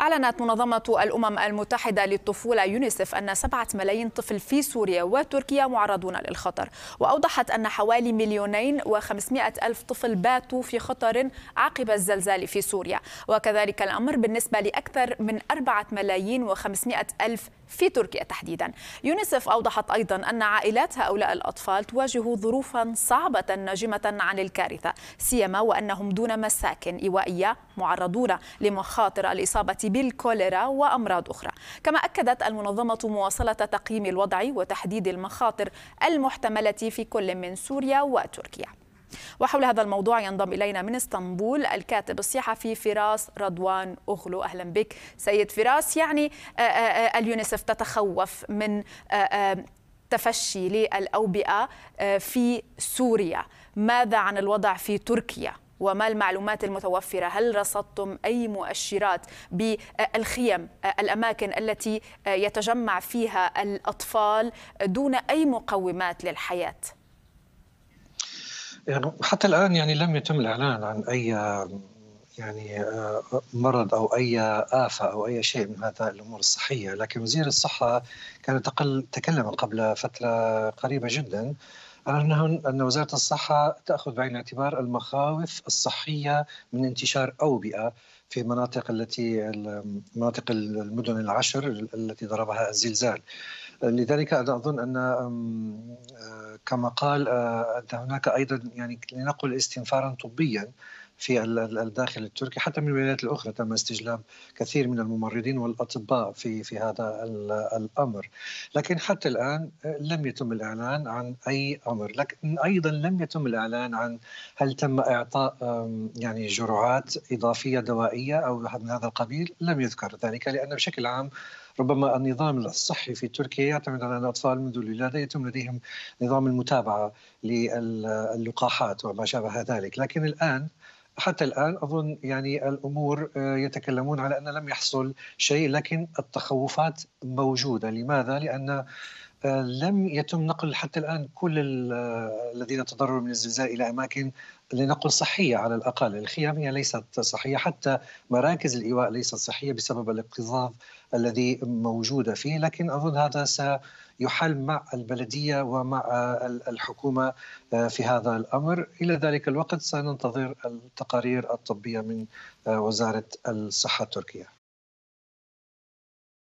أعلنت منظمة الأمم المتحدة للطفولة يونيسف أن سبعة ملايين طفل في سوريا وتركيا معرضون للخطر وأوضحت أن حوالي مليونين وخمسمائة ألف طفل باتوا في خطر عقب الزلزال في سوريا وكذلك الأمر بالنسبة لأكثر من أربعة ملايين وخمسمائة ألف في تركيا تحديدا يونيسف أوضحت أيضا أن عائلات هؤلاء الأطفال تواجه ظروفا صعبة ناجمة عن الكارثة سيما وأنهم دون مساكن إيوائية معرضون لمخاطر الإصابة بالكوليرا وأمراض أخرى كما أكدت المنظمة مواصلة تقييم الوضع وتحديد المخاطر المحتملة في كل من سوريا وتركيا وحول هذا الموضوع ينضم إلينا من اسطنبول الكاتب الصحفي فراس رضوان أغلو أهلا بك سيد فراس يعني آه، آه، آه، اليونيسف تتخوف من تفشي للأوبئة في سوريا ماذا عن الوضع في تركيا؟ وما المعلومات المتوفرة هل رصدتم أي مؤشرات بالخيم الأماكن التي يتجمع فيها الأطفال دون أي مقومات للحياة؟ يعني حتى الآن يعني لم يتم الإعلان عن أي يعني مرض أو أي آفة أو أي شيء من هذا الأمور الصحية لكن وزير الصحة كان تقل تكلم قبل فترة قريبة جدا أنه أن وزارة الصحة تأخذ بعين الاعتبار المخاوف الصحية من انتشار أوبئة في مناطق التي مناطق المدن العشر التي ضربها الزلزال. لذلك انا اظن ان آه، كما قال آه، هناك ايضا يعني لنقل استنفارا طبيا في الداخل التركي حتى من الولايات الاخرى تم استجلاب كثير من الممرضين والاطباء في في هذا الامر لكن حتى الان آه، لم يتم الاعلان عن اي امر لكن ايضا لم يتم الاعلان عن هل تم اعطاء يعني جرعات اضافيه دوائيه او من هذا القبيل لم يذكر ذلك لان بشكل عام ربما النظام الصحي في تركيا يعتمد على الاطفال منذ الولاده يتم لديهم نظام المتابعه للقاحات وما شابه ذلك، لكن الان حتى الآن أظن يعني الأمور آه، يتكلمون على أن لم يحصل شيء لكن التخوفات موجودة لماذا؟ لأن لم يتم نقل حتى الآن كل الذين تضرروا من الزلزال إلى أماكن لنقل صحية على الأقل الخيامية ليست صحية حتى مراكز الإيواء ليست صحية بسبب الاكتظاظ الذي موجودة فيه لكن أظن هذا سيحل مع البلدية ومع الحكومة في هذا الأمر إلى ذلك الوقت سننتظر التقارير الطبية من وزارة الصحة التركية